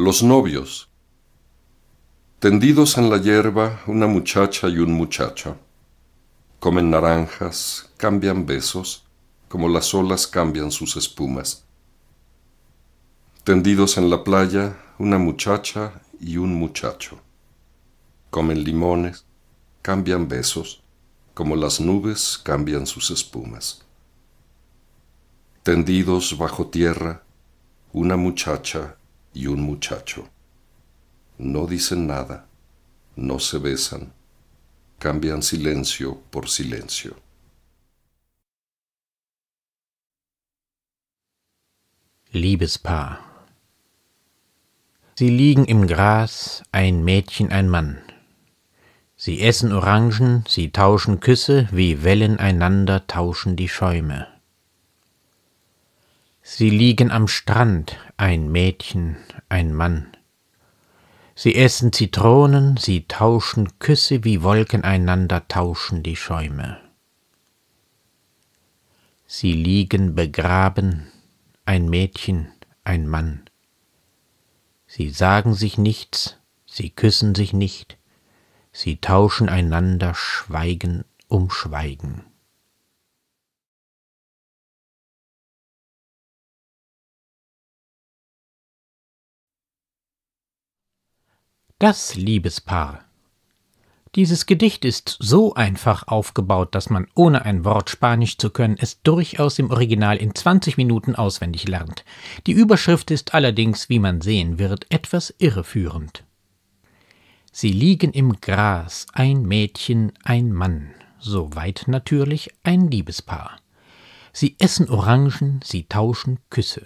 Los novios. Tendidos en la hierba, una muchacha y un muchacho. Comen naranjas, cambian besos, como las olas cambian sus espumas. Tendidos en la playa, una muchacha y un muchacho. Comen limones, cambian besos, como las nubes cambian sus espumas. Tendidos bajo tierra, una muchacha y un muchacho. No dicen nada, no se besan, cambian silencio por silencio. Liebespaar. Sie liegen im Gras, ein Mädchen, ein Mann. Sie essen Orangen, sie tauschen Küsse, wie Wellen einander tauschen die Schäume. Sie liegen am Strand, ein Mädchen, ein Mann. Sie essen Zitronen, sie tauschen Küsse, wie Wolken einander tauschen die Schäume. Sie liegen begraben, ein Mädchen, ein Mann. Sie sagen sich nichts, sie küssen sich nicht, sie tauschen einander Schweigen um Schweigen. Das Liebespaar. Dieses Gedicht ist so einfach aufgebaut, dass man ohne ein Wort Spanisch zu können es durchaus im Original in 20 Minuten auswendig lernt. Die Überschrift ist allerdings, wie man sehen wird, etwas irreführend. Sie liegen im Gras, ein Mädchen, ein Mann, soweit natürlich ein Liebespaar. Sie essen Orangen, sie tauschen Küsse.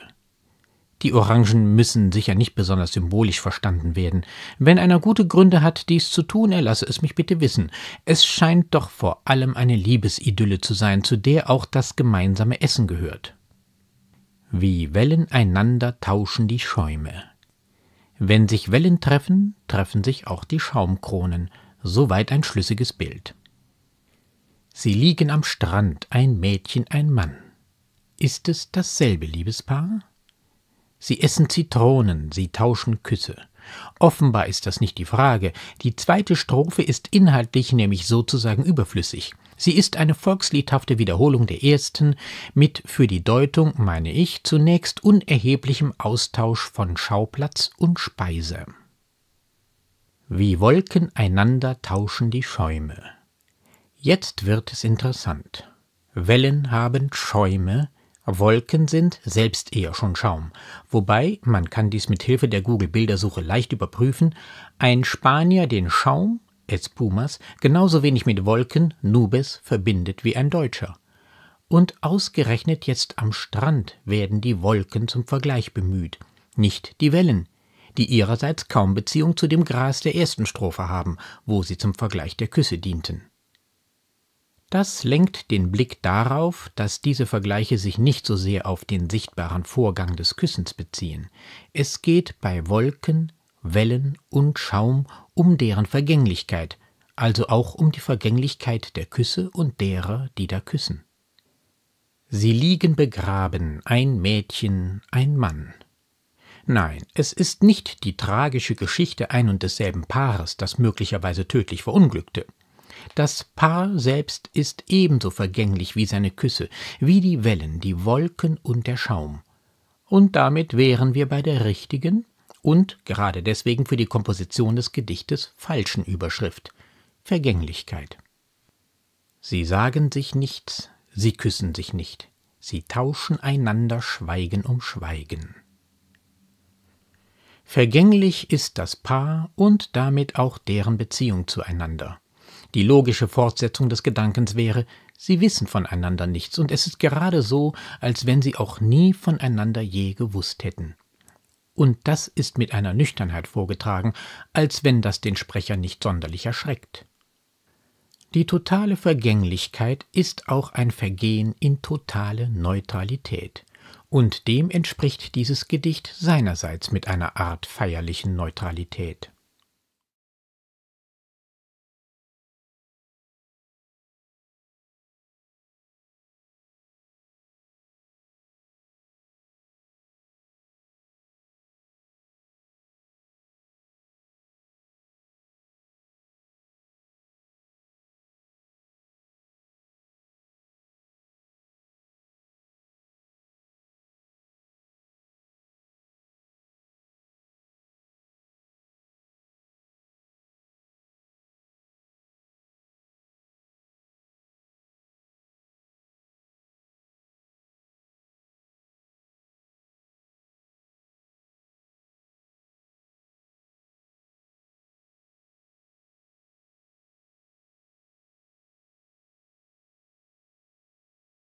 Die Orangen müssen sicher nicht besonders symbolisch verstanden werden. Wenn einer gute Gründe hat, dies zu tun, er lasse es mich bitte wissen. Es scheint doch vor allem eine Liebesidylle zu sein, zu der auch das gemeinsame Essen gehört. Wie Wellen einander tauschen die Schäume. Wenn sich Wellen treffen, treffen sich auch die Schaumkronen. Soweit ein schlüssiges Bild. Sie liegen am Strand, ein Mädchen, ein Mann. Ist es dasselbe Liebespaar? Sie essen Zitronen, sie tauschen Küsse. Offenbar ist das nicht die Frage. Die zweite Strophe ist inhaltlich nämlich sozusagen überflüssig. Sie ist eine volksliedhafte Wiederholung der ersten, mit für die Deutung, meine ich, zunächst unerheblichem Austausch von Schauplatz und Speise. Wie Wolken einander tauschen die Schäume. Jetzt wird es interessant. Wellen haben Schäume, Wolken sind selbst eher schon Schaum, wobei, man kann dies mit Hilfe der Google-Bildersuche leicht überprüfen, ein Spanier den Schaum, es Pumas, genauso wenig mit Wolken, Nubes, verbindet wie ein Deutscher. Und ausgerechnet jetzt am Strand werden die Wolken zum Vergleich bemüht, nicht die Wellen, die ihrerseits kaum Beziehung zu dem Gras der ersten Strophe haben, wo sie zum Vergleich der Küsse dienten. Das lenkt den Blick darauf, dass diese Vergleiche sich nicht so sehr auf den sichtbaren Vorgang des Küssens beziehen. Es geht bei Wolken, Wellen und Schaum um deren Vergänglichkeit, also auch um die Vergänglichkeit der Küsse und derer, die da küssen. Sie liegen begraben, ein Mädchen, ein Mann. Nein, es ist nicht die tragische Geschichte ein und desselben Paares, das möglicherweise tödlich verunglückte. Das Paar selbst ist ebenso vergänglich wie seine Küsse, wie die Wellen, die Wolken und der Schaum. Und damit wären wir bei der richtigen und gerade deswegen für die Komposition des Gedichtes falschen Überschrift Vergänglichkeit. Sie sagen sich nichts, sie küssen sich nicht, sie tauschen einander Schweigen um Schweigen. Vergänglich ist das Paar und damit auch deren Beziehung zueinander. Die logische Fortsetzung des Gedankens wäre, sie wissen voneinander nichts und es ist gerade so, als wenn sie auch nie voneinander je gewusst hätten. Und das ist mit einer Nüchternheit vorgetragen, als wenn das den Sprecher nicht sonderlich erschreckt. Die totale Vergänglichkeit ist auch ein Vergehen in totale Neutralität. Und dem entspricht dieses Gedicht seinerseits mit einer Art feierlichen Neutralität.